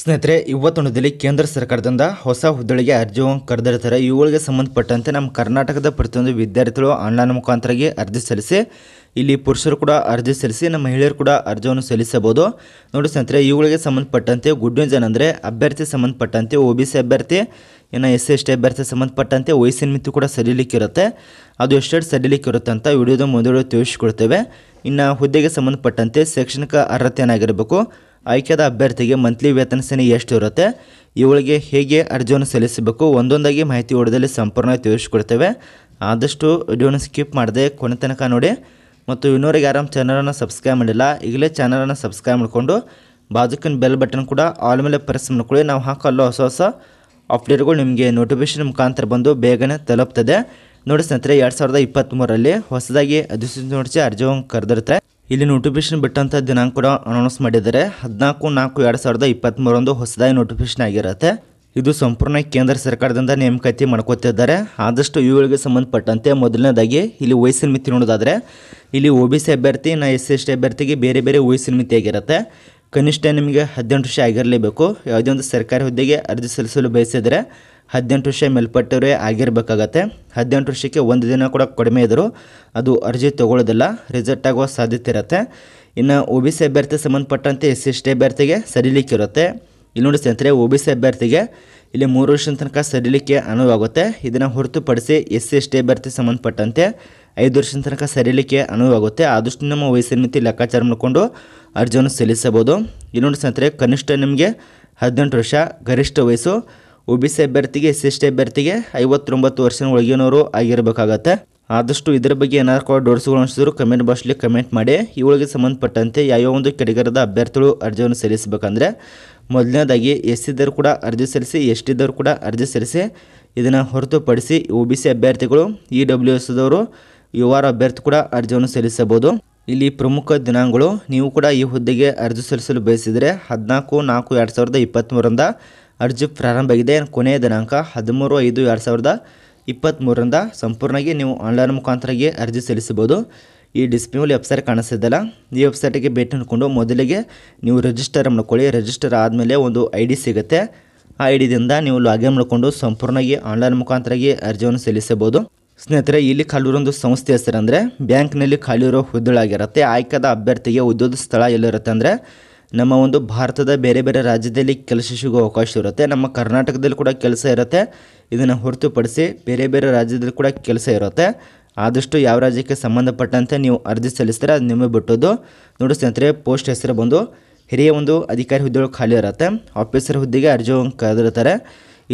ಸ್ನೇಹಿತರೆ ಇವತ್ತೊಂದದಲ್ಲಿ ಕೇಂದ್ರ ಸರ್ಕಾರದಿಂದ ಹೊಸ ಹುದ್ದೆಗಳಿಗೆ ಅರ್ಜಿ ಕರೆದಿರ್ತಾರೆ ಇವುಗಳಿಗೆ ಸಂಬಂಧಪಟ್ಟಂತೆ ನಮ್ಮ ಕರ್ನಾಟಕದ ಪ್ರತಿಯೊಂದು ವಿದ್ಯಾರ್ಥಿಗಳು ಆನ್ಲೈನ್ ಮುಖಾಂತರಗೆ ಅರ್ಜಿ ಸಲ್ಲಿಸಿ ಇಲ್ಲಿ ಪುರುಷರು ಕೂಡ ಅರ್ಜಿ ಸಲ್ಲಿಸಿ ನಮ್ಮ ಮಹಿಳೆಯರು ಕೂಡ ಅರ್ಜಿಯನ್ನು ಸಲ್ಲಿಸಬಹುದು ನೋಡಿ ಸ್ನೇಹಿತರೆ ಇವುಗಳಿಗೆ ಸಂಬಂಧಪಟ್ಟಂತೆ ಗುಡ್ ನ್ಯೂಸ್ ಏನಂದರೆ ಅಭ್ಯರ್ಥಿ ಸಂಬಂಧಪಟ್ಟಂತೆ ಒ ಬಿ ಸಿ ಅಭ್ಯರ್ಥಿ ಇನ್ನು ಎಸ್ ಸಿ ಎಸ್ ಟಿ ಅಭ್ಯರ್ಥಿ ಸಂಬಂಧಪಟ್ಟಂತೆ ವಯಸ್ಸಿನ ಮಿತಿ ಕೂಡ ಸಡಿಲಿಕ್ಕಿರುತ್ತೆ ಅದು ಎಷ್ಟೆಷ್ಟು ಸಡಿಲಿಕ್ಕಿರುತ್ತೆ ಅಂತ ವಿಡಿಯೋದ ಮೊದಲು ತಿಳಿಸ್ಕೊಡ್ತೇವೆ ಇನ್ನು ಹುದ್ದೆಗೆ ಸಂಬಂಧಪಟ್ಟಂತೆ ಶೈಕ್ಷಣಿಕ ಅರ್ಹತೆ ಏನಾಗಿರಬೇಕು ಆಯ್ಕೆದ ಅಭ್ಯರ್ಥಿಗೆ ಮಂತ್ಲಿ ವೇತನ ಸೇನೆ ಇರುತ್ತೆ ಇವಳಿಗೆ ಹೇಗೆ ಅರ್ಜಿಯನ್ನು ಸಲ್ಲಿಸಬೇಕು ಒಂದೊಂದಾಗಿ ಮಾಹಿತಿ ಓಡದಲ್ಲಿ ಸಂಪೂರ್ಣ ತಿಳಿಸ್ಕೊಡ್ತೇವೆ ಆದಷ್ಟು ವಿಡಿಯೋನ ಸ್ಕಿಪ್ ಮಾಡದೆ ಕೊನೆ ತನಕ ನೋಡಿ ಮತ್ತು ಇನ್ನೂರಿಗೆ ಆರಾಮ್ ಚಾನಲನ್ನು ಸಬ್ಸ್ಕ್ರೈಬ್ ಮಾಡಿಲ್ಲ ಈಗಲೇ ಚಾನಲನ್ನು ಸಬ್ಸ್ಕ್ರೈಬ್ ಮಾಡಿಕೊಂಡು ಬಾಜುಕಿನ ಬೆಲ್ ಬಟನ್ ಕೂಡ ಆಲ್ ಮೇಲೆ ಪ್ರೆಸ್ ಮಾಡ್ಕೊಳ್ಳಿ ನಾವು ಹಾಕಲ್ಲೋ ಹೊಸ ಹೊಸ ಅಪ್ಡೇಟ್ಗಳು ನಿಮಗೆ ನೋಟಿಫಿಕೇಷನ್ ಮುಖಾಂತರ ಬಂದು ಬೇಗನೆ ತಲುಪ್ತದೆ ನೋಡಿ ಸ್ನೇಹಿತರೆ ಎರಡು ಸಾವಿರದ ಇಪ್ಪತ್ತ್ಮೂರರಲ್ಲಿ ಹೊಸದಾಗಿ ಅಧಿಸೂಚನೆ ನೋಡಿಸಿ ಅರ್ಜಿಯನ್ನು ಕರೆದಿರುತ್ತೆ ಇಲ್ಲಿ ನೋಟಿಫಿಕೇಶನ್ ಬಿಟ್ಟಂಥ ದಿನಾಂಕ ಕೂಡ ಅನೌನ್ಸ್ ಮಾಡಿದ್ದಾರೆ ಹದಿನಾಲ್ಕು ನಾಲ್ಕು ಎರಡು ಸಾವಿರದ ಮೂರೊಂದು ಹೊಸದಾಗಿ ನೋಟಿಫಿಕೇಶನ್ ಆಗಿರುತ್ತೆ ಇದು ಸಂಪೂರ್ಣ ಕೇಂದ್ರ ಸರ್ಕಾರದಿಂದ ನೇಮಕಾತಿ ಮಾಡ್ಕೋತಿದ್ದಾರೆ ಆದಷ್ಟು ಇವುಗಳಿಗೆ ಸಂಬಂಧಪಟ್ಟಂತೆ ಮೊದಲನೇದಾಗಿ ಇಲ್ಲಿ ವಯಸ್ಸಿನ ಮಿತಿ ನೋಡೋದಾದರೆ ಇಲ್ಲಿ ಒ ಬಿ ಸಿ ಅಭ್ಯರ್ಥಿ ನಾ ಎಸ್ ಸಿ ಎಸ್ ಟಿ ಅಭ್ಯರ್ಥಿಗೆ ಬೇರೆ ಬೇರೆ ವಯಸ್ಸಿನ ಮಿತಿ ಆಗಿರುತ್ತೆ ಕನಿಷ್ಠ ನಿಮಗೆ ಹದಿನೆಂಟು ವರ್ಷ ಆಗಿರಲೇಬೇಕು ಯಾವುದೇ ಒಂದು ಸರ್ಕಾರಿ ಹುದ್ದೆಗೆ ಅರ್ಜಿ ಸಲ್ಲಿಸಲು ಬಯಸಿದರೆ ಹದಿನೆಂಟು ವರ್ಷ ಮೇಲ್ಪಟ್ಟವರೇ ಆಗಿರಬೇಕಾಗತ್ತೆ ಹದಿನೆಂಟು ವರ್ಷಕ್ಕೆ ಒಂದು ದಿನ ಕೂಡ ಕಡಿಮೆ ಇದ್ದರೂ ಅದು ಅರ್ಜಿ ತೊಗೊಳ್ಳೋದಿಲ್ಲ ರಿಜೆಕ್ಟ್ ಆಗುವ ಸಾಧ್ಯತೆ ಇರುತ್ತೆ ಇನ್ನು ಒ ಬಿ ಸಿ ಅಭ್ಯರ್ಥಿ ಸಂಬಂಧಪಟ್ಟಂತೆ ಎಸ್ ಸಿ ಎಸ್ ಟಿ ಅಭ್ಯರ್ಥಿಗೆ ಸಡಿಲಿಕ್ಕಿರುತ್ತೆ ಇಲ್ಲಿ ನೋಡಿ ಸ್ನೇಹಿತರೆ ಒ ಬಿ ಸಿ ಅಭ್ಯರ್ಥಿಗೆ ಇಲ್ಲಿ ಮೂರು ವರ್ಷದ ತನಕ ಸಡಿಲಿಕ್ಕೆ ಅನುವಾಗುತ್ತೆ ಇದನ್ನು ಹೊರತುಪಡಿಸಿ ಎಸ್ ಸಿ ಎಸ್ ಟಿ ಅಭ್ಯರ್ಥಿ ಸಂಬಂಧಪಟ್ಟಂತೆ ಐದು ವರ್ಷದ ತನಕ ಸರಿಲಿಕ್ಕೆ ಅನುವಾಗುತ್ತೆ ಆದಷ್ಟು ನಮ್ಮ ವಯಸ್ಸಿನ ಮಿತಿ ಲೆಕ್ಕಾಚಾರ ಮಾಡಿಕೊಂಡು ಅರ್ಜಿಯನ್ನು ಸಲ್ಲಿಸಬಹುದು ಇಲ್ಲಿ ನೋಡಿ ಸ್ನೇಹಿತರೆ ಕನಿಷ್ಠ ನಿಮಗೆ ಹದಿನೆಂಟು ವರ್ಷ ಗರಿಷ್ಠ ವಯಸ್ಸು ಒ ಬಿ ಸಿ ಅಭ್ಯರ್ಥಿಗೆ ಎಸ್ ಎಸ್ ಟಿ ಅಭ್ಯರ್ಥಿಗೆ ಐವತ್ತೊಂಬತ್ತು ವರ್ಷದ ಒಳಗಿನವರು ಆಗಿರಬೇಕಾಗತ್ತೆ ಆದಷ್ಟು ಇದರ ಬಗ್ಗೆ ಏನಾರು ಕೂಡ ಡೋರ್ಸ್ಗಳು ಅನಿಸಿದ್ರು ಕಮೆಂಟ್ ಬಾಕ್ಸ್ಲಿ ಕಮೆಂಟ್ ಮಾಡಿ ಇವುಗಳಿಗೆ ಸಂಬಂಧಪಟ್ಟಂತೆ ಯಾವ್ಯಾವ ಒಂದು ಕೆಡಗರದ ಅಭ್ಯರ್ಥಿಗಳು ಅರ್ಜಿಯನ್ನು ಸಲ್ಲಿಸಬೇಕಂದ್ರೆ ಮೊದಲನೇದಾಗಿ ಎಸ್ ಇದ್ದರೂ ಕೂಡ ಅರ್ಜಿ ಸಲ್ಲಿಸಿ ಎಸ್ ಇದ್ದರೂ ಕೂಡ ಅರ್ಜಿ ಸಲ್ಲಿಸಿ ಇದನ್ನು ಹೊರತುಪಡಿಸಿ ಒ ಬಿ ಸಿ ಅಭ್ಯರ್ಥಿಗಳು ಇ ಡಬ್ಲ್ಯೂ ದವರು ಯು ಆರ್ ಅಭ್ಯರ್ಥಿ ಕೂಡ ಅರ್ಜಿಯನ್ನು ಸಲ್ಲಿಸಬಹುದು ಇಲ್ಲಿ ಪ್ರಮುಖ ದಿನಾಂಕಗಳು ನೀವು ಕೂಡ ಈ ಹುದ್ದೆಗೆ ಅರ್ಜಿ ಸಲ್ಲಿಸಲು ಬಯಸಿದರೆ ಹದಿನಾಲ್ಕು ನಾಲ್ಕು ಎರಡು ಸಾವಿರದ ಇಪ್ಪತ್ತ್ಮೂರರಿಂದ ಅರ್ಜಿ ಪ್ರಾರಂಭ ಆಗಿದೆ ಕೊನೆಯ ದಿನಾಂಕ ಹದಿಮೂರು ಐದು ಎರಡು ಸಾವಿರದ ಇಪ್ಪತ್ತ್ಮೂರರಿಂದ ಸಂಪೂರ್ಣವಾಗಿ ನೀವು ಆನ್ಲೈನ್ ಮುಖಾಂತರವಾಗಿ ಅರ್ಜಿ ಸಲ್ಲಿಸಬಹುದು ಈ ಡಿಸ್ಪ್ಲೇ ವೆಬ್ಸೈಟ್ ಕಾಣಿಸ್ತಿದ್ದಲ್ಲ ಈ ವೆಬ್ಸೈಟಿಗೆ ಭೇಟಿ ನೋಡಿಕೊಂಡು ಮೊದಲಿಗೆ ನೀವು ರಿಜಿಸ್ಟರ್ ಮಾಡ್ಕೊಳ್ಳಿ ರಿಜಿಸ್ಟರ್ ಆದಮೇಲೆ ಒಂದು ಐ ಡಿ ಸಿಗುತ್ತೆ ಆ ಐ ಡಿದಿಂದ ನೀವು ಲಾಗಿನ್ ಮಾಡಿಕೊಂಡು ಸಂಪೂರ್ಣವಾಗಿ ಆನ್ಲೈನ್ ಮುಖಾಂತರಾಗಿ ಅರ್ಜಿಯನ್ನು ಸಲ್ಲಿಸಬಹುದು ಸ್ನೇಹಿತರೆ ಇಲ್ಲಿ ಒಂದು ಸಂಸ್ಥೆ ಹೆಸರಂದರೆ ಅಂದರೆ ಬ್ಯಾಂಕ್ನಲ್ಲಿ ಇರೋ ಹುದ್ದೆಗಳಾಗಿರುತ್ತೆ ಆಯ್ಕೆದ ಅಭ್ಯರ್ಥಿಗೆ ಉದ್ಯೋಗ ಸ್ಥಳ ಎಲ್ಲಿರುತ್ತೆ ಅಂದರೆ ನಮ್ಮ ಒಂದು ಭಾರತದ ಬೇರೆ ಬೇರೆ ರಾಜ್ಯದಲ್ಲಿ ಕೆಲಸ ಸಿಗೋ ಅವಕಾಶ ಇರುತ್ತೆ ನಮ್ಮ ಕರ್ನಾಟಕದಲ್ಲಿ ಕೂಡ ಕೆಲಸ ಇರುತ್ತೆ ಇದನ್ನು ಹೊರತುಪಡಿಸಿ ಬೇರೆ ಬೇರೆ ರಾಜ್ಯದಲ್ಲಿ ಕೂಡ ಕೆಲಸ ಇರುತ್ತೆ ಆದಷ್ಟು ಯಾವ ರಾಜ್ಯಕ್ಕೆ ಸಂಬಂಧಪಟ್ಟಂತೆ ನೀವು ಅರ್ಜಿ ಸಲ್ಲಿಸ್ತಾರೆ ಅದು ನಿಮಗೆ ಬಿಟ್ಟೋದು ನೋಡಿ ಸ್ನೇಹಿತರೆ ಪೋಸ್ಟ್ ಹೆಸರು ಬಂದು ಹಿರಿಯ ಒಂದು ಅಧಿಕಾರಿ ಹುದ್ದೆಗಳು ಖಾಲಿ ಇರುತ್ತೆ ಆಫೀಸರ್ ಹುದ್ದೆಗೆ ಅರ್ಜಿ ಕರೆದಿರ್ತಾರೆ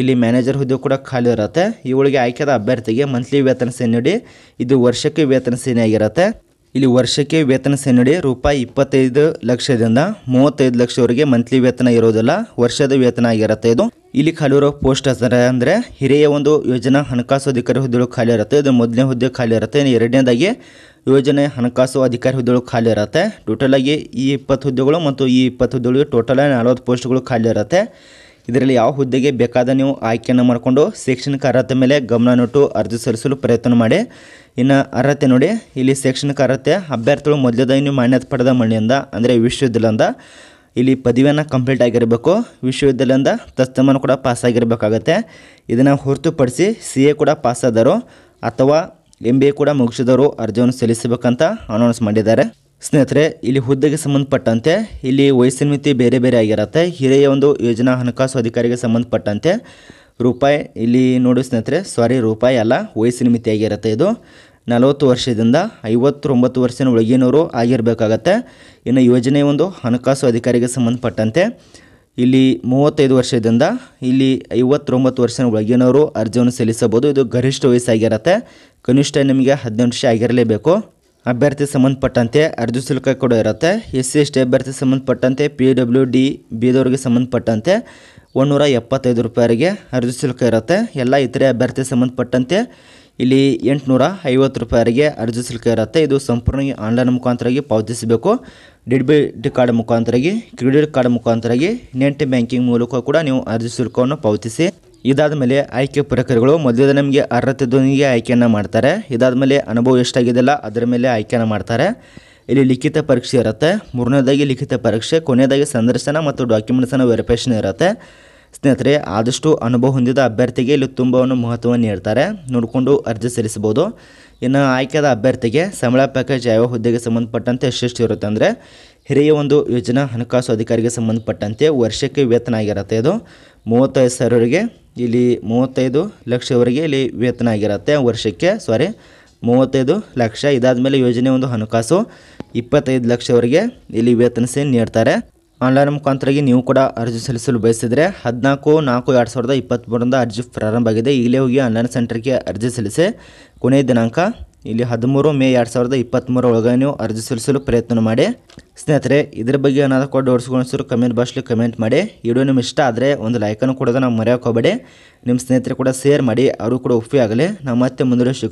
ಇಲ್ಲಿ ಮ್ಯಾನೇಜರ್ ಹುದ್ದೆ ಕೂಡ ಖಾಲಿ ಇರುತ್ತೆ ಇವಳಿಗೆ ಆಯ್ಕೆದ ಅಭ್ಯರ್ಥಿಗೆ ಮಂತ್ಲಿ ವೇತನ ಸೇನೆ ನೀಡಿ ಇದು ವರ್ಷಕ್ಕೆ ವೇತನ ಸೇನೆ ಆಗಿರುತ್ತೆ ಇಲ್ಲಿ ವರ್ಷಕ್ಕೆ ವೇತನ ಸೇನಡಿ ರೂಪಾಯಿ ಇಪ್ಪತ್ತೈದು ಲಕ್ಷದಿಂದ ಮೂವತ್ತೈದು ಲಕ್ಷವರೆಗೆ ಮಂತ್ಲಿ ವೇತನ ಇರೋದಿಲ್ಲ ವರ್ಷದ ವೇತನ ಆಗಿರುತ್ತೆ ಇದು ಇಲ್ಲಿ ಖಾಲಿ ಇರೋ ಪೋಸ್ಟ್ ಅಂದರೆ ಹಿರಿಯ ಒಂದು ಯೋಜನಾ ಹಣಕಾಸು ಅಧಿಕಾರಿ ಹುದ್ದೆಗಳು ಖಾಲಿ ಇರುತ್ತೆ ಇದು ಮೊದಲನೇ ಹುದ್ದೆ ಖಾಲಿ ಇರುತ್ತೆ ಎರಡನೇದಾಗಿ ಯೋಜನೆ ಹಣಕಾಸು ಅಧಿಕಾರಿ ಹುದ್ದೆಗಳು ಖಾಲಿ ಇರುತ್ತೆ ಟೋಟಲಾಗಿ ಈ ಇಪ್ಪತ್ತು ಹುದ್ದೆಗಳು ಮತ್ತು ಈ ಇಪ್ಪತ್ತು ಹುದ್ದೆಗಳಿಗೆ ಟೋಟಲಾಗಿ ನಲವತ್ತು ಪೋಸ್ಟ್ಗಳು ಖಾಲಿ ಇರುತ್ತೆ ಇದರಲ್ಲಿ ಯಾವ ಹುದ್ದೆಗೆ ಬೇಕಾದ ನೀವು ಆಯ್ಕೆಯನ್ನು ಮಾಡಿಕೊಂಡು ಶೈಕ್ಷಣಿಕ ಅರ್ಹತೆ ಮೇಲೆ ಗಮನ ಗಮನವಿಟ್ಟು ಅರ್ಜಿ ಸಲ್ಲಿಸಲು ಪ್ರಯತ್ನ ಮಾಡಿ ಇನ್ನು ಅರ್ಹತೆ ನೋಡಿ ಇಲ್ಲಿ ಶೈಕ್ಷಣಿಕ ಅರ್ಹತೆ ಅಭ್ಯರ್ಥಿಗಳು ಮೊದಲದಾಗಿ ನೀವು ಮಾನ್ಯತೆ ಪಡೆದ ಮಣ್ಣಿಂದ ಅಂದರೆ ವಿಶ್ವವಿದ್ಯಾಲಯದಿಂದ ಇಲ್ಲಿ ಪದವಿಯನ್ನು ಕಂಪ್ಲೀಟ್ ಆಗಿರಬೇಕು ವಿಶ್ವವಿದ್ಯಾಲಯದಿಂದ ತಸ್ತಮನ ಕೂಡ ಪಾಸ್ ಆಗಿರಬೇಕಾಗತ್ತೆ ಇದನ್ನು ಹೊರತುಪಡಿಸಿ ಸಿ ಎ ಕೂಡ ಪಾಸಾದರು ಅಥವಾ ಎಂ ಬಿ ಎ ಕೂಡ ಮುಗಿಸಿದವರು ಅರ್ಜಿಯನ್ನು ಸಲ್ಲಿಸಬೇಕಂತ ಅನೌನ್ಸ್ ಮಾಡಿದ್ದಾರೆ ಸ್ನೇಹಿತರೆ ಇಲ್ಲಿ ಹುದ್ದೆಗೆ ಸಂಬಂಧಪಟ್ಟಂತೆ ಇಲ್ಲಿ ವಯಸ್ಸಿನ ಮಿತಿ ಬೇರೆ ಬೇರೆ ಆಗಿರುತ್ತೆ ಹಿರಿಯ ಒಂದು ಯೋಜನಾ ಹಣಕಾಸು ಅಧಿಕಾರಿಗೆ ಸಂಬಂಧಪಟ್ಟಂತೆ ರೂಪಾಯಿ ಇಲ್ಲಿ ನೋಡಿ ಸ್ನೇಹಿತರೆ ಸಾರಿ ರೂಪಾಯಿ ಅಲ್ಲ ವಯಸ್ಸಿನ ಮಿತಿ ಆಗಿರುತ್ತೆ ಇದು ನಲವತ್ತು ವರ್ಷದಿಂದ ಐವತ್ತೊಂಬತ್ತು ವರ್ಷದ ಒಳಗಿನವರು ಆಗಿರಬೇಕಾಗತ್ತೆ ಇನ್ನು ಯೋಜನೆ ಒಂದು ಹಣಕಾಸು ಅಧಿಕಾರಿಗೆ ಸಂಬಂಧಪಟ್ಟಂತೆ ಇಲ್ಲಿ ಮೂವತ್ತೈದು ವರ್ಷದಿಂದ ಇಲ್ಲಿ ಐವತ್ತೊಂಬತ್ತು ವರ್ಷದ ಒಳಗಿನವರು ಅರ್ಜಿಯನ್ನು ಸಲ್ಲಿಸಬಹುದು ಇದು ಗರಿಷ್ಠ ವಯಸ್ಸಾಗಿರುತ್ತೆ ಕನಿಷ್ಠ ನಿಮಗೆ ಹದಿನೆಂಟು ವರ್ಷ ಆಗಿರಲೇಬೇಕು ಅಭ್ಯರ್ಥಿ ಸಂಬಂಧಪಟ್ಟಂತೆ ಅರ್ಜಿ ಶುಲ್ಕ ಕೂಡ ಇರುತ್ತೆ ಎಸ್ ಸಿ ಎಸ್ ಟಿ ಅಭ್ಯರ್ಥಿ ಸಂಬಂಧಪಟ್ಟಂತೆ ಪಿ ಡಬ್ಲ್ಯೂ ಡಿ ಬೀದವ್ರಿಗೆ ಸಂಬಂಧಪಟ್ಟಂತೆ ನೂರ ಎಪ್ಪತ್ತೈದು ರೂಪಾಯಿವರೆಗೆ ಅರ್ಜಿ ಶುಲ್ಕ ಇರುತ್ತೆ ಎಲ್ಲ ಇತರೆ ಅಭ್ಯರ್ಥಿ ಸಂಬಂಧಪಟ್ಟಂತೆ ಇಲ್ಲಿ ಎಂಟುನೂರ ಐವತ್ತು ರೂಪಾಯಿವರೆಗೆ ಅರ್ಜಿ ಶುಲ್ಕ ಇರುತ್ತೆ ಇದು ಸಂಪೂರ್ಣವಾಗಿ ಆನ್ಲೈನ್ ಮುಖಾಂತರವಾಗಿ ಪಾವತಿಸಬೇಕು ಡೆಬಿಟ್ ಕಾರ್ಡ್ ಮುಖಾಂತರವಾಗಿ ಕ್ರೆಡಿಟ್ ಕಾರ್ಡ್ ಮುಖಾಂತರವಾಗಿ ನೆಟ್ ಬ್ಯಾಂಕಿಂಗ್ ಮೂಲಕ ಕೂಡ ನೀವು ಅರ್ಜಿ ಶುಲ್ಕವನ್ನು ಪಾವತಿಸಿ ಇದಾದ ಮೇಲೆ ಆಯ್ಕೆ ಪ್ರಕ್ರಿಯೆಗಳು ಮೊದಲೇ ನಮಗೆ ಅರ್ಹತೆ ಧ್ವನಿಗೆ ಆಯ್ಕೆಯನ್ನು ಮಾಡ್ತಾರೆ ಇದಾದ ಮೇಲೆ ಅನುಭವ ಎಷ್ಟಾಗಿದೆಯಲ್ಲ ಅದರ ಮೇಲೆ ಆಯ್ಕೆಯನ್ನು ಮಾಡ್ತಾರೆ ಇಲ್ಲಿ ಲಿಖಿತ ಪರೀಕ್ಷೆ ಇರುತ್ತೆ ಮೂರನೇದಾಗಿ ಲಿಖಿತ ಪರೀಕ್ಷೆ ಕೊನೆಯದಾಗಿ ಸಂದರ್ಶನ ಮತ್ತು ಡಾಕ್ಯುಮೆಂಟ್ಸನ್ನು ವೆರಿಫಿಕೇಷನ್ ಇರುತ್ತೆ ಸ್ನೇಹಿತರೆ ಆದಷ್ಟು ಅನುಭವ ಹೊಂದಿದ ಅಭ್ಯರ್ಥಿಗೆ ಇಲ್ಲಿ ತುಂಬವನ್ನು ಮಹತ್ವವನ್ನು ನೀಡ್ತಾರೆ ನೋಡಿಕೊಂಡು ಅರ್ಜಿ ಸಲ್ಲಿಸಬಹುದು ಇನ್ನು ಆಯ್ಕೆದ ಅಭ್ಯರ್ಥಿಗೆ ಸಂಬಳ ಪ್ಯಾಕೇಜ್ ಯಾವ ಹುದ್ದೆಗೆ ಸಂಬಂಧಪಟ್ಟಂತೆ ಎಷ್ಟೆಷ್ಟು ಇರುತ್ತೆ ಅಂದರೆ ಹಿರಿಯ ಒಂದು ಯೋಜನಾ ಹಣಕಾಸು ಅಧಿಕಾರಿಗೆ ಸಂಬಂಧಪಟ್ಟಂತೆ ವರ್ಷಕ್ಕೆ ವೇತನ ಆಗಿರುತ್ತೆ ಇದು ಮೂವತ್ತೈದು ಸಾವಿರವರೆಗೆ ಇಲ್ಲಿ ಮೂವತ್ತೈದು ಲಕ್ಷವರೆಗೆ ಇಲ್ಲಿ ವೇತನ ಆಗಿರುತ್ತೆ ವರ್ಷಕ್ಕೆ ಸಾರಿ ಮೂವತ್ತೈದು ಲಕ್ಷ ಇದಾದ ಮೇಲೆ ಯೋಜನೆ ಒಂದು ಹಣಕಾಸು ಇಪ್ಪತ್ತೈದು ಲಕ್ಷವರೆಗೆ ಇಲ್ಲಿ ವೇತನ ಸೇ ನೀಡ್ತಾರೆ ಆನ್ಲೈನ್ ಮುಖಾಂತರವಾಗಿ ನೀವು ಕೂಡ ಅರ್ಜಿ ಸಲ್ಲಿಸಲು ಬಯಸಿದರೆ ಹದಿನಾಲ್ಕು ನಾಲ್ಕು ಎರಡು ಸಾವಿರದ ಇಪ್ಪತ್ತ್ಮೂರರಿಂದ ಅರ್ಜಿ ಪ್ರಾರಂಭ ಆಗಿದೆ ಈಗಲೇ ಹೋಗಿ ಆನ್ಲೈನ್ ಸೆಂಟರ್ಗೆ ಅರ್ಜಿ ಸಲ್ಲಿಸಿ ಕೊನೆಯ ದಿನಾಂಕ ಇಲ್ಲಿ ಹದಿಮೂರು ಮೇ ಎರಡು ಸಾವಿರದ ಇಪ್ಪತ್ತ್ಮೂರ ಒಳಗೆ ನೀವು ಅರ್ಜಿ ಸಲ್ಲಿಸಲು ಪ್ರಯತ್ನ ಮಾಡಿ ಸ್ನೇಹಿತರೆ ಇದರ ಬಗ್ಗೆ ಏನಾದರೂ ಕೂಡ ಓಡಿಸ್ಕೊಳಿಸಿದ್ರು ಕಮೆಂಟ್ ಬಾಕ್ಸ್ಲಿ ಕಮೆಂಟ್ ಮಾಡಿ ವಿಡಿಯೋ ನಿಮ್ಗೆ ಇಷ್ಟ ಆದರೆ ಒಂದು ಲೈಕನ್ನು ಕೂಡ ನಾವು ಮರೆಯೋಕೆ ನಿಮ್ಮ ಸ್ನೇಹಿತರು ಕೂಡ ಶೇರ್ ಮಾಡಿ ಅವರು ಕೂಡ ಆಗಲಿ ನಾವು ಮತ್ತೆ ಮುಂದೆ